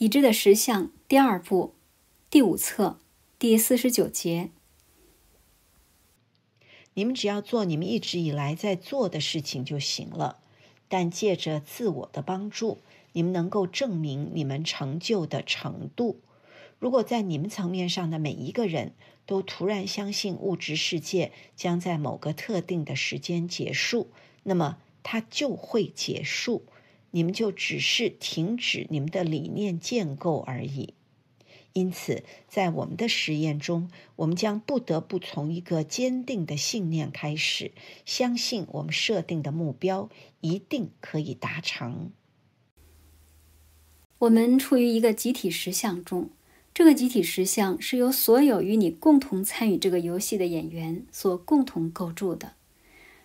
已知的十项第二步，第五册第四十九节。你们只要做你们一直以来在做的事情就行了，但借着自我的帮助，你们能够证明你们成就的程度。如果在你们层面上的每一个人都突然相信物质世界将在某个特定的时间结束，那么它就会结束。你们就只是停止你们的理念建构而已。因此，在我们的实验中，我们将不得不从一个坚定的信念开始，相信我们设定的目标一定可以达成。我们处于一个集体实像中，这个集体实像是由所有与你共同参与这个游戏的演员所共同构筑的。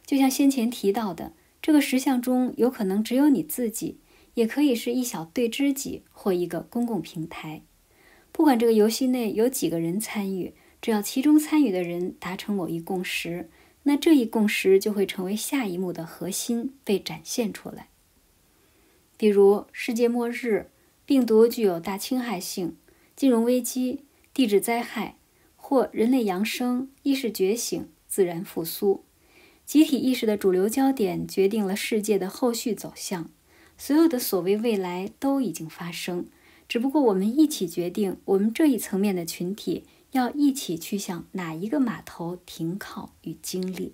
就像先前提到的。这个石像中有可能只有你自己，也可以是一小对知己或一个公共平台。不管这个游戏内有几个人参与，只要其中参与的人达成某一共识，那这一共识就会成为下一幕的核心被展现出来。比如世界末日、病毒具有大侵害性、金融危机、地质灾害，或人类扬生、意识觉醒、自然复苏。集体意识的主流焦点决定了世界的后续走向，所有的所谓未来都已经发生，只不过我们一起决定我们这一层面的群体要一起去向哪一个码头停靠与经历。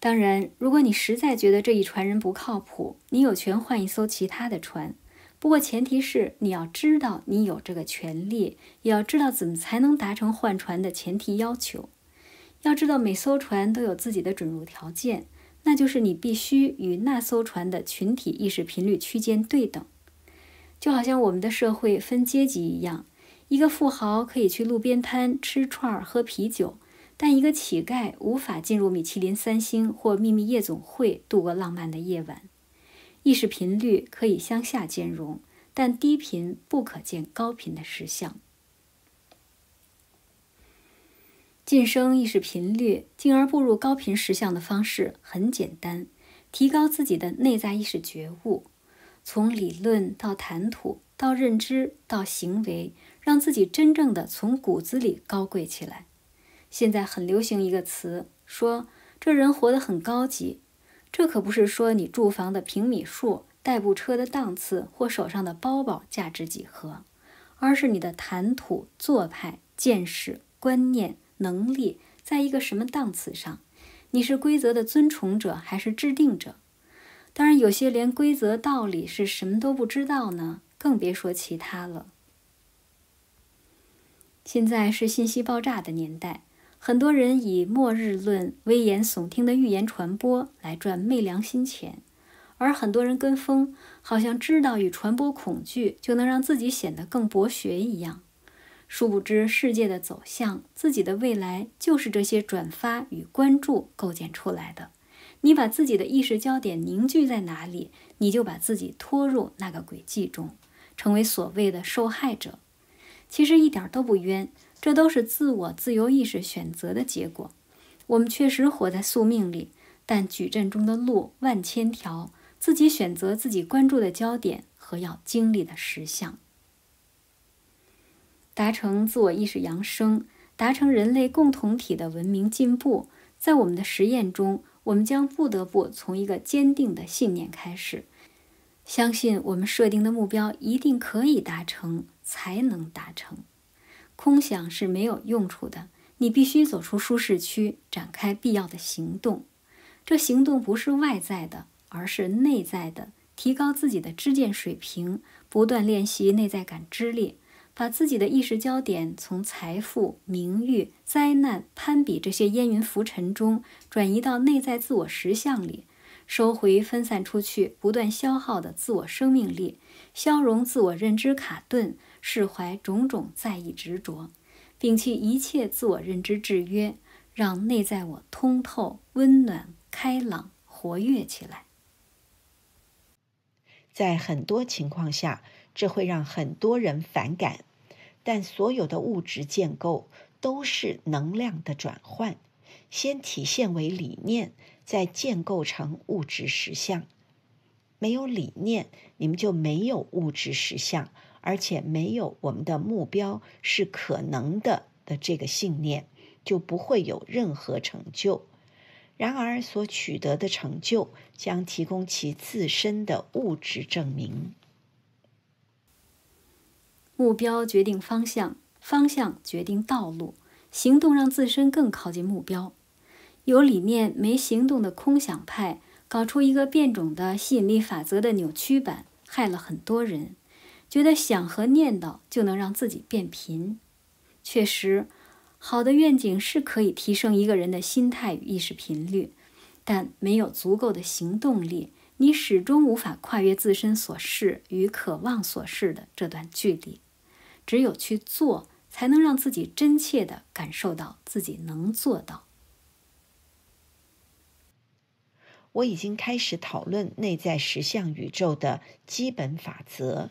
当然，如果你实在觉得这一船人不靠谱，你有权换一艘其他的船，不过前提是你要知道你有这个权利，也要知道怎么才能达成换船的前提要求。要知道，每艘船都有自己的准入条件，那就是你必须与那艘船的群体意识频率区间对等，就好像我们的社会分阶级一样。一个富豪可以去路边摊吃串儿、喝啤酒，但一个乞丐无法进入米其林三星或秘密夜总会度过浪漫的夜晚。意识频率可以向下兼容，但低频不可见高频的实相。晋升意识频率，进而步入高频实相的方式很简单：提高自己的内在意识觉悟，从理论到谈吐，到认知，到行为，让自己真正的从骨子里高贵起来。现在很流行一个词，说这人活得很高级。这可不是说你住房的平米数、代步车的档次或手上的包包价值几何，而是你的谈吐、做派、见识、观念。能力在一个什么档次上？你是规则的尊崇者还是制定者？当然，有些连规则道理是什么都不知道呢，更别说其他了。现在是信息爆炸的年代，很多人以末日论、危言耸听的预言传播来赚昧良心钱，而很多人跟风，好像知道与传播恐惧就能让自己显得更博学一样。殊不知，世界的走向、自己的未来，就是这些转发与关注构建出来的。你把自己的意识焦点凝聚在哪里，你就把自己拖入那个轨迹中，成为所谓的受害者。其实一点都不冤，这都是自我自由意识选择的结果。我们确实活在宿命里，但矩阵中的路万千条，自己选择自己关注的焦点和要经历的实相。达成自我意识扬升，达成人类共同体的文明进步。在我们的实验中，我们将不得不从一个坚定的信念开始：相信我们设定的目标一定可以达成，才能达成。空想是没有用处的，你必须走出舒适区，展开必要的行动。这行动不是外在的，而是内在的，提高自己的知见水平，不断练习内在感知力。把自己的意识焦点从财富、名誉、灾难、攀比这些烟云浮尘中转移到内在自我实相里，收回分散出去、不断消耗的自我生命力，消融自我认知卡顿，释怀种种在意执着，摒弃一切自我认知制约，让内在我通透、温暖、开朗、活跃起来。在很多情况下。这会让很多人反感，但所有的物质建构都是能量的转换，先体现为理念，再建构成物质实像。没有理念，你们就没有物质实像，而且没有我们的目标是可能的的这个信念，就不会有任何成就。然而，所取得的成就将提供其自身的物质证明。目标决定方向，方向决定道路。行动让自身更靠近目标。有理念没行动的空想派，搞出一个变种的吸引力法则的扭曲版，害了很多人。觉得想和念叨就能让自己变贫。确实，好的愿景是可以提升一个人的心态与意识频率，但没有足够的行动力，你始终无法跨越自身所示与渴望所示的这段距离。只有去做，才能让自己真切的感受到自己能做到。我已经开始讨论内在实相宇宙的基本法则，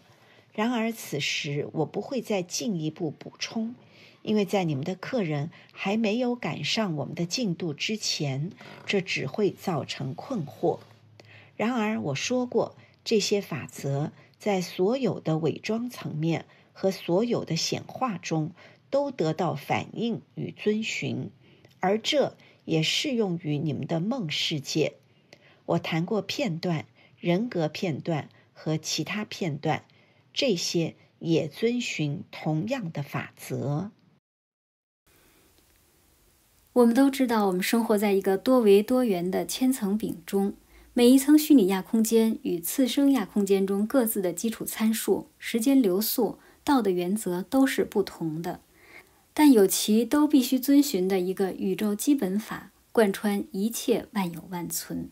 然而此时我不会再进一步补充，因为在你们的客人还没有赶上我们的进度之前，这只会造成困惑。然而我说过，这些法则在所有的伪装层面。和所有的显化中都得到反应与遵循，而这也适用于你们的梦世界。我谈过片段、人格片段和其他片段，这些也遵循同样的法则。我们都知道，我们生活在一个多维多元的千层饼中，每一层虚拟亚空间与次生亚空间中各自的基础参数、时间流速。道的原则都是不同的，但有其都必须遵循的一个宇宙基本法，贯穿一切万有万存。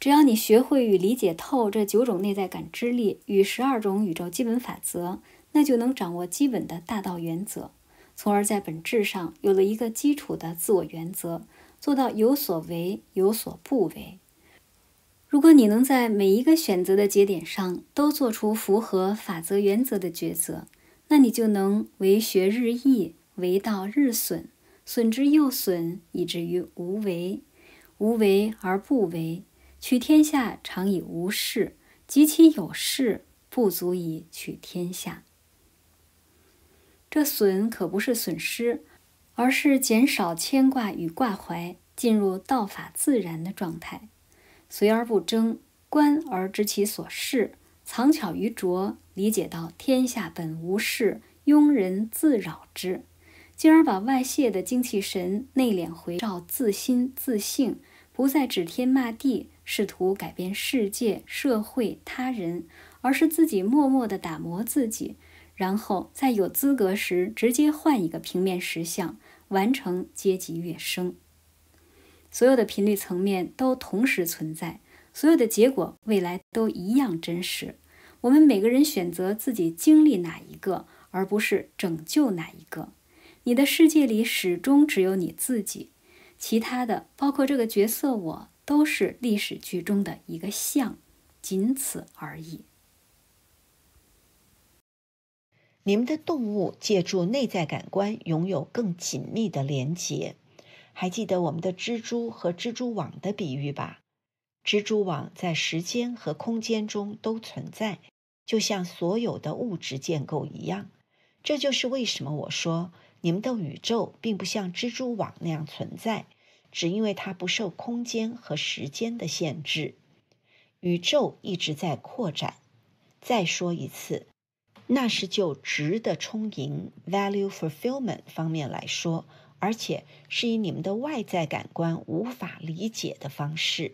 只要你学会与理解透这九种内在感知力与十二种宇宙基本法则，那就能掌握基本的大道原则，从而在本质上有了一个基础的自我原则，做到有所为有所不为。如果你能在每一个选择的节点上都做出符合法则原则的抉择，那你就能为学日益，为道日损，损之又损，以至于无为。无为而不为，取天下常以无事，及其有事，不足以取天下。这损可不是损失，而是减少牵挂与挂怀，进入道法自然的状态。随而不争，观而知其所是，藏巧于拙。理解到天下本无事，庸人自扰之，进而把外泄的精气神内敛回照，自心自性，不再指天骂地，试图改变世界、社会、他人，而是自己默默地打磨自己，然后在有资格时，直接换一个平面石像，完成阶级跃升。所有的频率层面都同时存在，所有的结果未来都一样真实。我们每个人选择自己经历哪一个，而不是拯救哪一个。你的世界里始终只有你自己，其他的包括这个角色我都是历史剧中的一个像，仅此而已。你们的动物借助内在感官拥有更紧密的连结。还记得我们的蜘蛛和蜘蛛网的比喻吧？蜘蛛网在时间和空间中都存在，就像所有的物质建构一样。这就是为什么我说你们的宇宙并不像蜘蛛网那样存在，只因为它不受空间和时间的限制。宇宙一直在扩展。再说一次，那是就值的充盈 （value fulfillment） 方面来说。而且是以你们的外在感官无法理解的方式。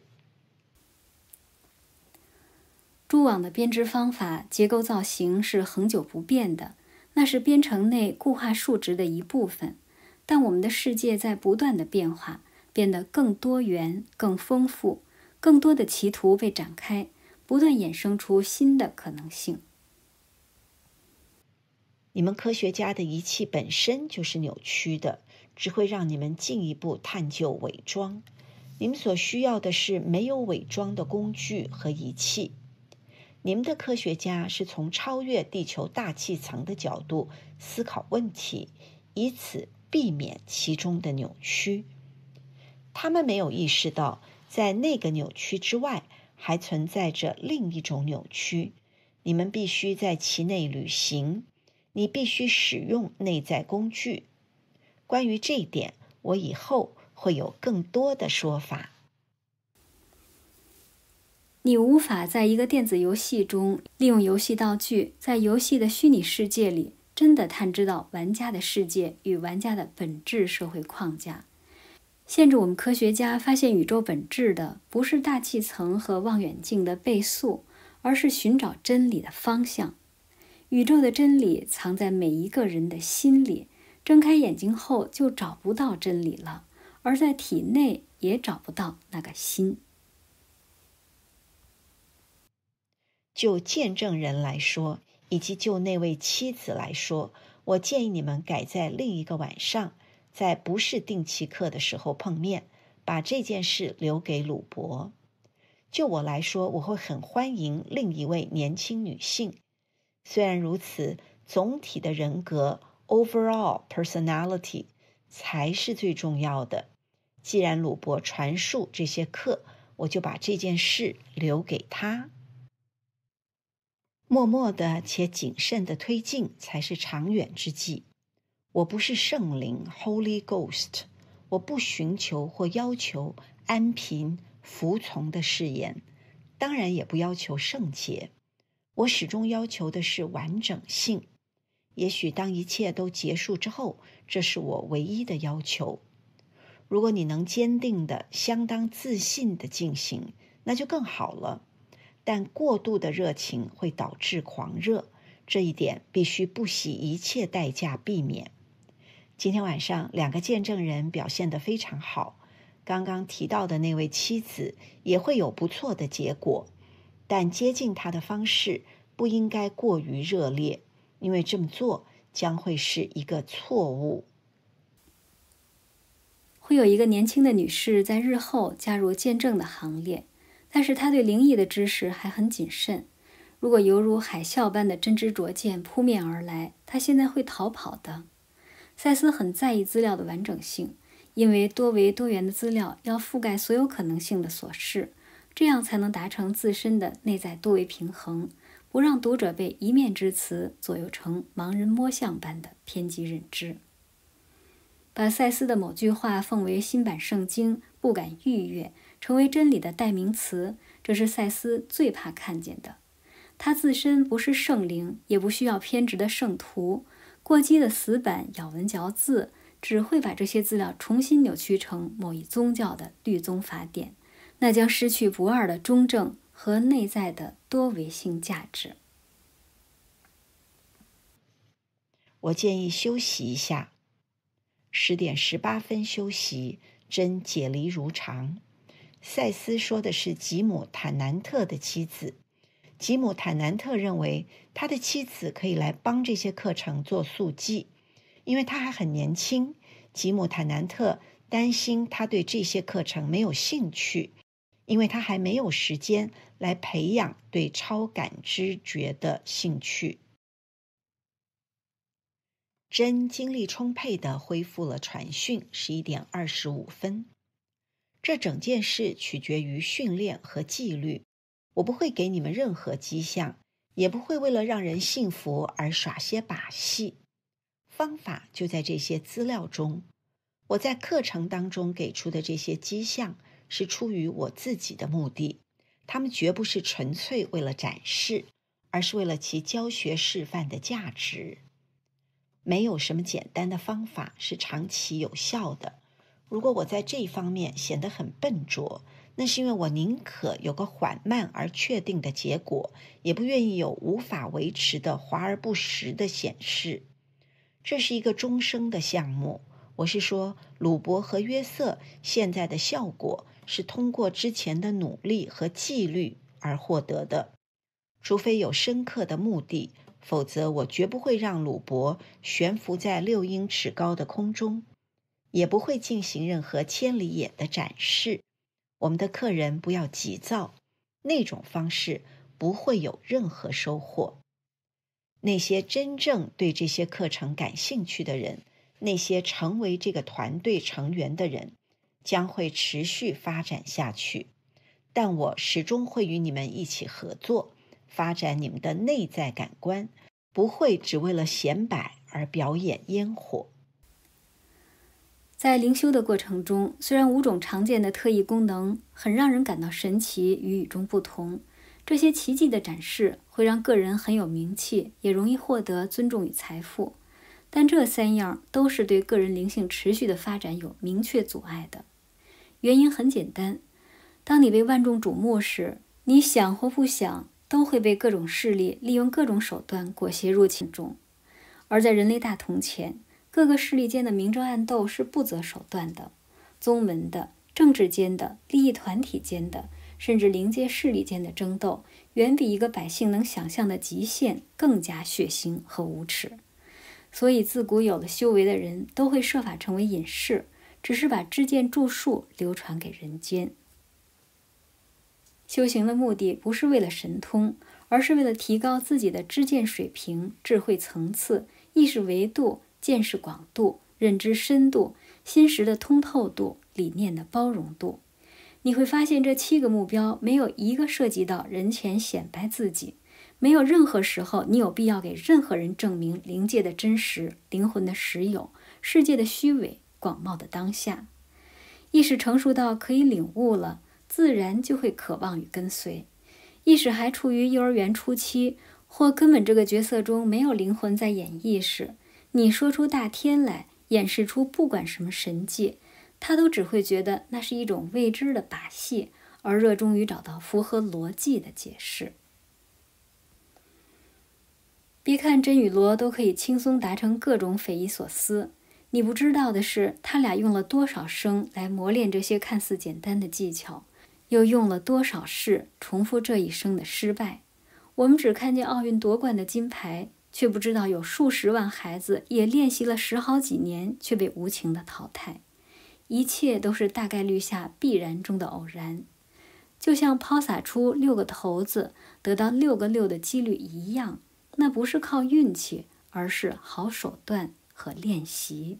蛛网的编织方法、结构造型是恒久不变的，那是编程内固化数值的一部分。但我们的世界在不断的变化，变得更多元、更丰富，更多的歧途被展开，不断衍生出新的可能性。你们科学家的仪器本身就是扭曲的。只会让你们进一步探究伪装。你们所需要的是没有伪装的工具和仪器。你们的科学家是从超越地球大气层的角度思考问题，以此避免其中的扭曲。他们没有意识到，在那个扭曲之外，还存在着另一种扭曲。你们必须在其内旅行，你必须使用内在工具。关于这一点，我以后会有更多的说法。你无法在一个电子游戏中利用游戏道具，在游戏的虚拟世界里真的探知到玩家的世界与玩家的本质社会框架。限制我们科学家发现宇宙本质的，不是大气层和望远镜的倍数，而是寻找真理的方向。宇宙的真理藏在每一个人的心里。睁开眼睛后就找不到真理了，而在体内也找不到那个心。就见证人来说，以及就那位妻子来说，我建议你们改在另一个晚上，在不是定期课的时候碰面，把这件事留给鲁伯。就我来说，我会很欢迎另一位年轻女性。虽然如此，总体的人格。Overall personality 才是最重要的。既然鲁伯传述这些课，我就把这件事留给他，默默的且谨慎的推进才是长远之计。我不是圣灵 （Holy Ghost），我不寻求或要求安贫服从的誓言，当然也不要求圣洁。我始终要求的是完整性。也许当一切都结束之后，这是我唯一的要求。如果你能坚定的、相当自信的进行，那就更好了。但过度的热情会导致狂热，这一点必须不惜一切代价避免。今天晚上，两个见证人表现的非常好。刚刚提到的那位妻子也会有不错的结果，但接近他的方式不应该过于热烈。因为这么做将会是一个错误。会有一个年轻的女士在日后加入见证的行列，但是她对灵异的知识还很谨慎。如果犹如海啸般的真知灼见扑面而来，她现在会逃跑的。赛斯很在意资料的完整性，因为多维多元的资料要覆盖所有可能性的琐事，这样才能达成自身的内在多维平衡。不让读者被一面之词左右成盲人摸象般的偏激认知，把塞斯的某句话奉为新版圣经，不敢逾越，成为真理的代名词，这是塞斯最怕看见的。他自身不是圣灵，也不需要偏执的圣徒，过激的死板咬文嚼字，只会把这些资料重新扭曲成某一宗教的律宗法典，那将失去不二的中正和内在的。多维性价值。我建议休息一下，十点十八分休息，真解离如常。赛斯说的是吉姆·坦南特的妻子。吉姆·坦南特认为他的妻子可以来帮这些课程做速记，因为他还很年轻。吉姆·坦南特担心他对这些课程没有兴趣。因为他还没有时间来培养对超感知觉的兴趣。真精力充沛的恢复了传讯，十一点二十五分。这整件事取决于训练和纪律。我不会给你们任何迹象，也不会为了让人信服而耍些把戏。方法就在这些资料中，我在课程当中给出的这些迹象。是出于我自己的目的，他们绝不是纯粹为了展示，而是为了其教学示范的价值。没有什么简单的方法是长期有效的。如果我在这方面显得很笨拙，那是因为我宁可有个缓慢而确定的结果，也不愿意有无法维持的华而不实的显示。这是一个终生的项目。我是说，鲁伯和约瑟现在的效果。是通过之前的努力和纪律而获得的。除非有深刻的目的，否则我绝不会让鲁伯悬浮在六英尺高的空中，也不会进行任何千里眼的展示。我们的客人不要急躁，那种方式不会有任何收获。那些真正对这些课程感兴趣的人，那些成为这个团队成员的人。将会持续发展下去，但我始终会与你们一起合作，发展你们的内在感官，不会只为了显摆而表演烟火。在灵修的过程中，虽然五种常见的特异功能很让人感到神奇与与众不同，这些奇迹的展示会让个人很有名气，也容易获得尊重与财富，但这三样都是对个人灵性持续的发展有明确阻碍的。原因很简单，当你被万众瞩目时，你想或不想，都会被各种势力利用各种手段裹挟入其中。而在人类大同前，各个势力间的明争暗斗是不择手段的，宗门的、政治间的、利益团体间的，甚至灵界势力间的争斗，远比一个百姓能想象的极限更加血腥和无耻。所以，自古有了修为的人都会设法成为隐士。只是把知见著述流传给人间。修行的目的不是为了神通，而是为了提高自己的知见水平、智慧层次、意识维度、见识广度、认知深度、心识的通透度、理念的包容度。你会发现，这七个目标没有一个涉及到人前显摆自己，没有任何时候你有必要给任何人证明灵界的真实、灵魂的实有、世界的虚伪。广袤的当下，意识成熟到可以领悟了，自然就会渴望与跟随。意识还处于幼儿园初期，或根本这个角色中没有灵魂在演意识。你说出大天来，演示出不管什么神迹，他都只会觉得那是一种未知的把戏，而热衷于找到符合逻辑的解释。别看真与罗都可以轻松达成各种匪夷所思。你不知道的是，他俩用了多少生来磨练这些看似简单的技巧，又用了多少世重复这一生的失败。我们只看见奥运夺冠的金牌，却不知道有数十万孩子也练习了十好几年却被无情的淘汰。一切都是大概率下必然中的偶然，就像抛洒出六个骰子得到六个六的几率一样，那不是靠运气，而是好手段。和练习，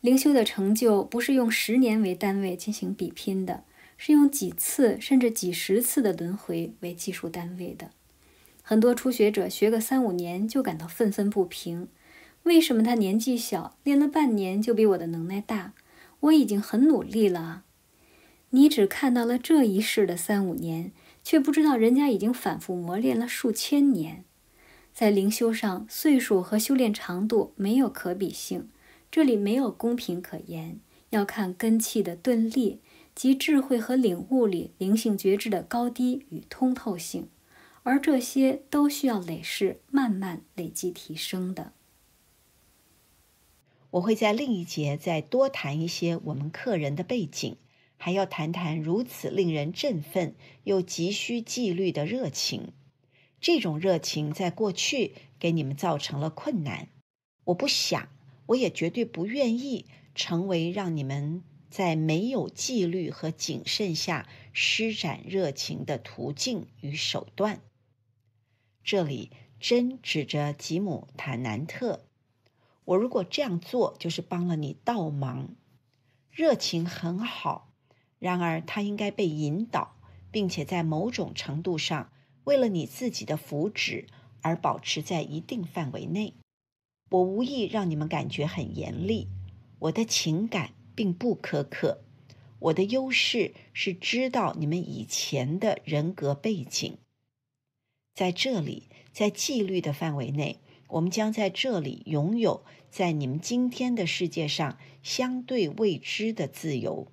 灵修的成就不是用十年为单位进行比拼的，是用几次甚至几十次的轮回为计数单位的。很多初学者学个三五年就感到愤愤不平，为什么他年纪小练了半年就比我的能耐大？我已经很努力了，你只看到了这一世的三五年，却不知道人家已经反复磨练了数千年。在灵修上，岁数和修炼长度没有可比性，这里没有公平可言。要看根气的钝利及智慧和领悟里灵性觉知的高低与通透性，而这些都需要累世慢慢累积提升的。我会在另一节再多谈一些我们客人的背景，还要谈谈如此令人振奋又急需纪律的热情。这种热情在过去给你们造成了困难。我不想，我也绝对不愿意成为让你们在没有纪律和谨慎下施展热情的途径与手段。这里真指着吉姆·坦南特。我如果这样做，就是帮了你倒忙。热情很好，然而它应该被引导，并且在某种程度上。为了你自己的福祉而保持在一定范围内，我无意让你们感觉很严厉。我的情感并不苛刻。我的优势是知道你们以前的人格背景。在这里，在纪律的范围内，我们将在这里拥有在你们今天的世界上相对未知的自由，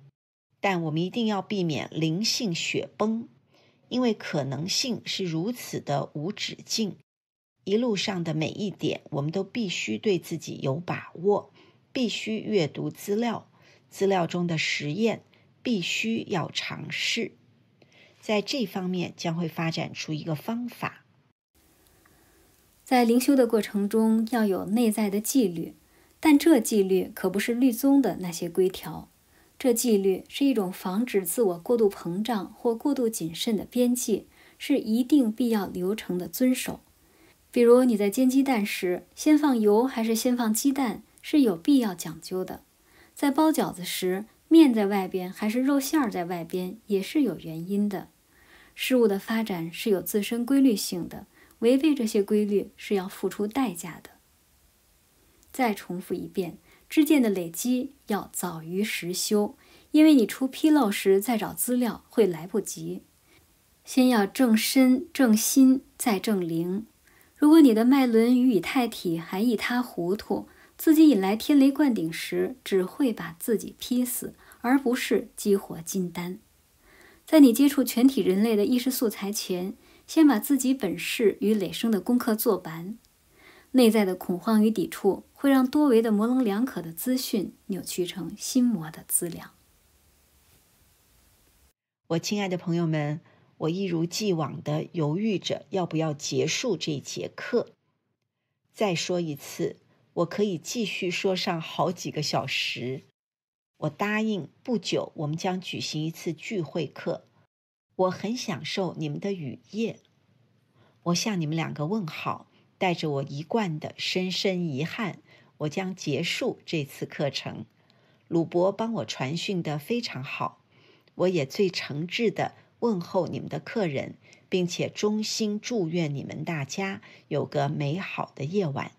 但我们一定要避免灵性雪崩。因为可能性是如此的无止境，一路上的每一点，我们都必须对自己有把握，必须阅读资料，资料中的实验，必须要尝试。在这方面将会发展出一个方法。在灵修的过程中，要有内在的纪律，但这纪律可不是律宗的那些规条。这纪律是一种防止自我过度膨胀或过度谨慎的边界，是一定必要流程的遵守。比如你在煎鸡蛋时，先放油还是先放鸡蛋是有必要讲究的；在包饺子时，面在外边还是肉馅儿在外边也是有原因的。事物的发展是有自身规律性的，违背这些规律是要付出代价的。再重复一遍。知见的累积要早于实修，因为你出纰漏时再找资料会来不及。先要正身正心，再正灵。如果你的脉轮与以太体还一塌糊涂，自己引来天雷灌顶时，只会把自己劈死，而不是激活金丹。在你接触全体人类的意识素材前，先把自己本世与累生的功课做完。内在的恐慌与抵触会让多维的模棱两可的资讯扭曲成心魔的资料。我亲爱的朋友们，我一如既往的犹豫着要不要结束这节课。再说一次，我可以继续说上好几个小时。我答应不久我们将举行一次聚会课。我很享受你们的雨夜。我向你们两个问好。带着我一贯的深深遗憾，我将结束这次课程。鲁伯帮我传讯的非常好，我也最诚挚的问候你们的客人，并且衷心祝愿你们大家有个美好的夜晚。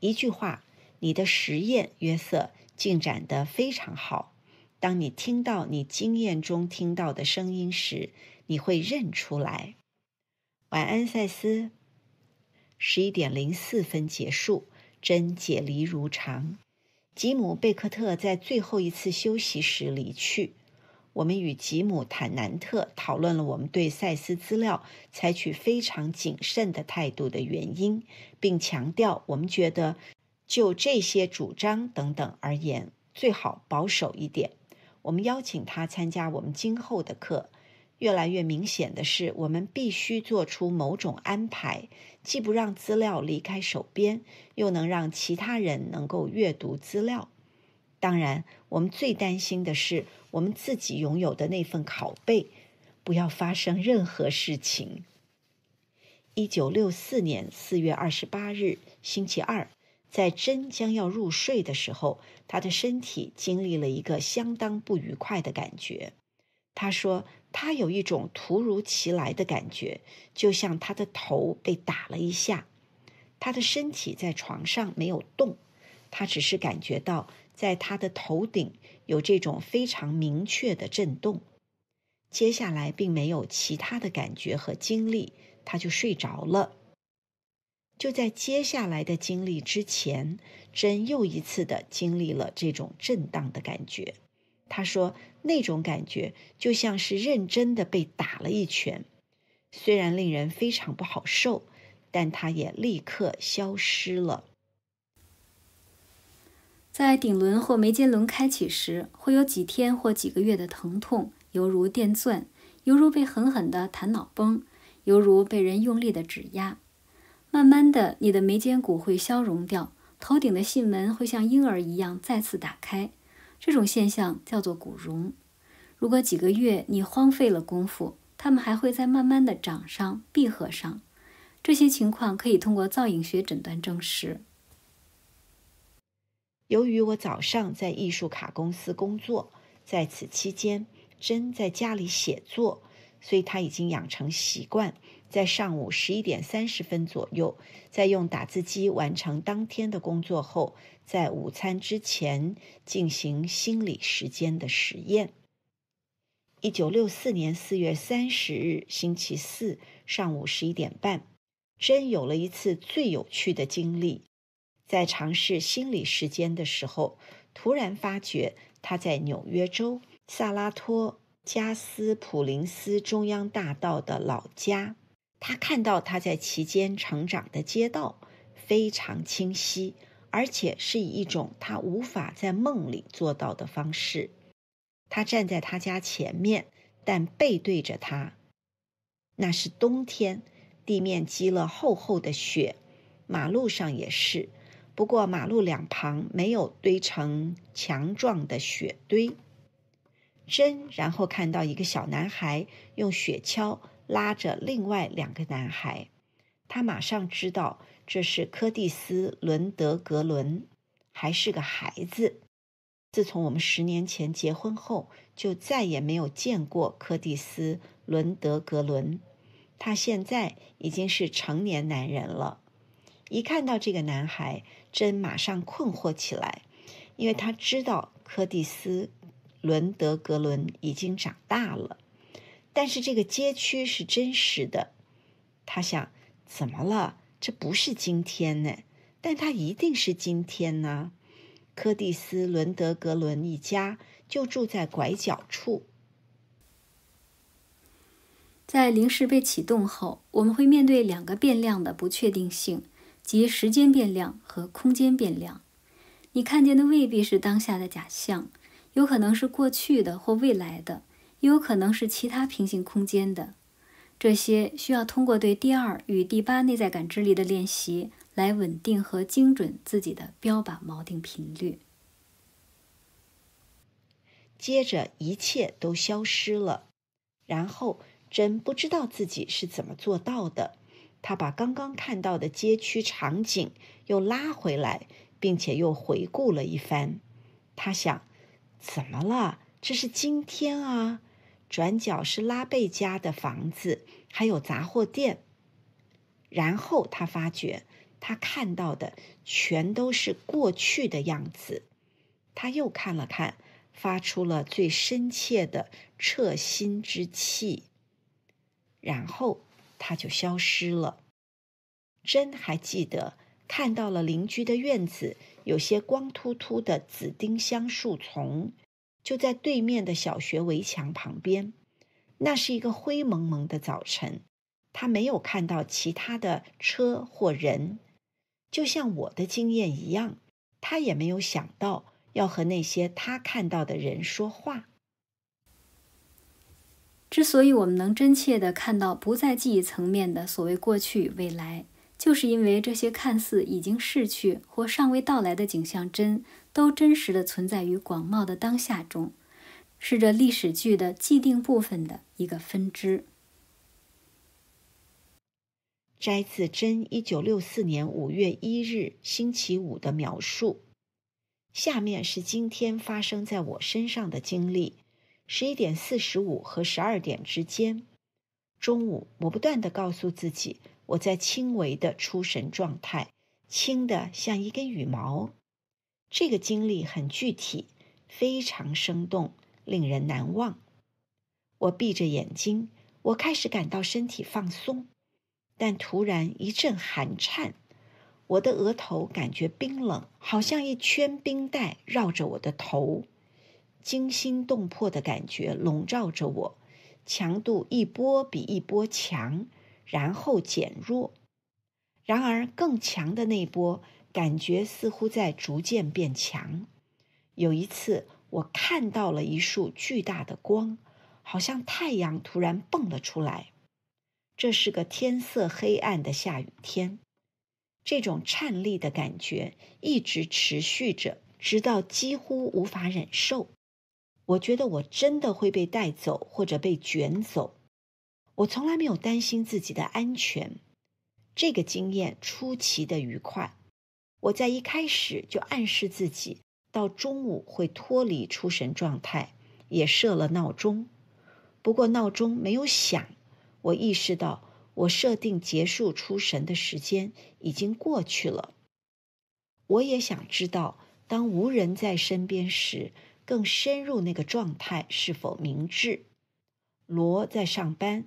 一句话，你的实验，约瑟进展得非常好。当你听到你经验中听到的声音时，你会认出来。晚安，赛斯。十一点零四分结束，真解离如常。吉姆·贝克特在最后一次休息时离去。我们与吉姆·坦南特讨论了我们对赛斯资料采取非常谨慎的态度的原因，并强调我们觉得就这些主张等等而言，最好保守一点。我们邀请他参加我们今后的课。越来越明显的是，我们必须做出某种安排，既不让资料离开手边，又能让其他人能够阅读资料。当然，我们最担心的是我们自己拥有的那份拷贝不要发生任何事情。一九六四年四月二十八日，星期二，在真将要入睡的时候，他的身体经历了一个相当不愉快的感觉。他说。他有一种突如其来的感觉，就像他的头被打了一下。他的身体在床上没有动，他只是感觉到在他的头顶有这种非常明确的震动。接下来并没有其他的感觉和经历，他就睡着了。就在接下来的经历之前，真又一次的经历了这种震荡的感觉。他说。那种感觉就像是认真的被打了一拳，虽然令人非常不好受，但它也立刻消失了。在顶轮或眉间轮开启时，会有几天或几个月的疼痛，犹如电钻，犹如被狠狠的弹脑崩，犹如被人用力的指压。慢慢的，你的眉间骨会消融掉，头顶的囟门会像婴儿一样再次打开。这种现象叫做骨融。如果几个月你荒废了功夫，它们还会在慢慢的长上、闭合上。这些情况可以通过造影学诊断证实。由于我早上在艺术卡公司工作，在此期间真在家里写作，所以他已经养成习惯。在上午十一点三十分左右，在用打字机完成当天的工作后，在午餐之前进行心理时间的实验。一九六四年四月三十日星期四上午十一点半，真有了一次最有趣的经历。在尝试心理时间的时候，突然发觉他在纽约州萨拉托加斯普林斯中央大道的老家。他看到他在其间成长的街道非常清晰，而且是以一种他无法在梦里做到的方式。他站在他家前面，但背对着他。那是冬天，地面积了厚厚的雪，马路上也是。不过马路两旁没有堆成强壮的雪堆。真，然后看到一个小男孩用雪橇。拉着另外两个男孩，他马上知道这是柯蒂斯·伦德格伦，还是个孩子。自从我们十年前结婚后，就再也没有见过柯蒂斯·伦德格伦。他现在已经是成年男人了。一看到这个男孩，真马上困惑起来，因为他知道柯蒂斯·伦德格伦已经长大了。但是这个街区是真实的。他想，怎么了？这不是今天呢？但它一定是今天呢？科蒂斯·伦德格伦一家就住在拐角处。在零式被启动后，我们会面对两个变量的不确定性：即时间变量和空间变量。你看见的未必是当下的假象，有可能是过去的或未来的。也有可能是其他平行空间的，这些需要通过对第二与第八内在感知力的练习来稳定和精准自己的标靶锚定频率。接着，一切都消失了。然后，真不知道自己是怎么做到的。他把刚刚看到的街区场景又拉回来，并且又回顾了一番。他想，怎么了？这是今天啊。转角是拉贝家的房子，还有杂货店。然后他发觉，他看到的全都是过去的样子。他又看了看，发出了最深切的彻心之气。然后他就消失了。真还记得看到了邻居的院子，有些光秃秃的紫丁香树丛。就在对面的小学围墙旁边，那是一个灰蒙蒙的早晨。他没有看到其他的车或人，就像我的经验一样，他也没有想到要和那些他看到的人说话。之所以我们能真切的看到不在记忆层面的所谓过去、未来，就是因为这些看似已经逝去或尚未到来的景象，真都真实地存在于广袤的当下中，是这历史剧的既定部分的一个分支。摘自真一九六四年五月一日星期五的描述。下面是今天发生在我身上的经历：十一点四十五和十二点之间，中午我不断地告诉自己。我在轻微的出神状态，轻的像一根羽毛。这个经历很具体，非常生动，令人难忘。我闭着眼睛，我开始感到身体放松，但突然一阵寒颤，我的额头感觉冰冷，好像一圈冰袋绕着我的头。惊心动魄的感觉笼罩着我，强度一波比一波强。然后减弱，然而更强的那波感觉似乎在逐渐变强。有一次，我看到了一束巨大的光，好像太阳突然蹦了出来。这是个天色黑暗的下雨天。这种颤栗的感觉一直持续着，直到几乎无法忍受。我觉得我真的会被带走，或者被卷走。我从来没有担心自己的安全，这个经验出奇的愉快。我在一开始就暗示自己，到中午会脱离出神状态，也设了闹钟。不过闹钟没有响，我意识到我设定结束出神的时间已经过去了。我也想知道，当无人在身边时，更深入那个状态是否明智？罗在上班。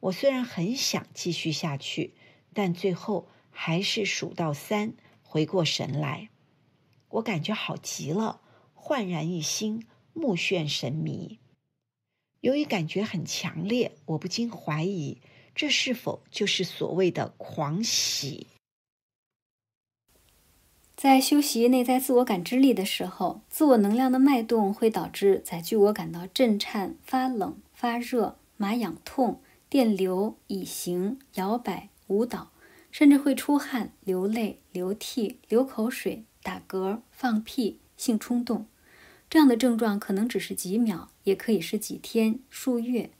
我虽然很想继续下去，但最后还是数到三，回过神来，我感觉好极了，焕然一新，目眩神迷。由于感觉很强烈，我不禁怀疑这是否就是所谓的狂喜。在修习内在自我感知力的时候，自我能量的脉动会导致在具我感到震颤、发冷、发热、麻痒痛。电流以形摇摆舞蹈，甚至会出汗、流泪、流涕、流口水、打嗝、放屁、性冲动。这样的症状可能只是几秒，也可以是几天、数月。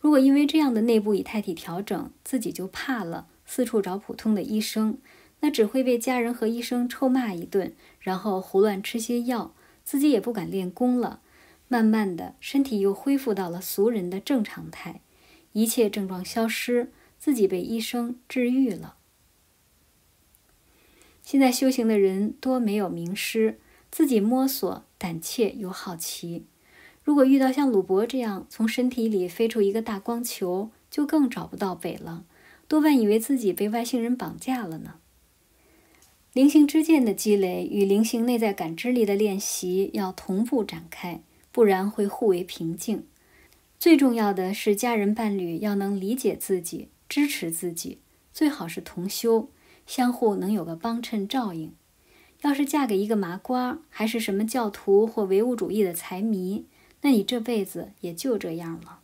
如果因为这样的内部以太体调整，自己就怕了，四处找普通的医生，那只会被家人和医生臭骂一顿，然后胡乱吃些药，自己也不敢练功了。慢慢的身体又恢复到了俗人的正常态。一切症状消失，自己被医生治愈了。现在修行的人多没有名师，自己摸索，胆怯又好奇。如果遇到像鲁伯这样从身体里飞出一个大光球，就更找不到北了，多半以为自己被外星人绑架了呢。灵性之见的积累与灵性内在感知力的练习要同步展开，不然会互为瓶颈。最重要的是，家人、伴侣要能理解自己、支持自己，最好是同修，相互能有个帮衬照应。要是嫁给一个麻瓜，还是什么教徒或唯物主义的财迷，那你这辈子也就这样了。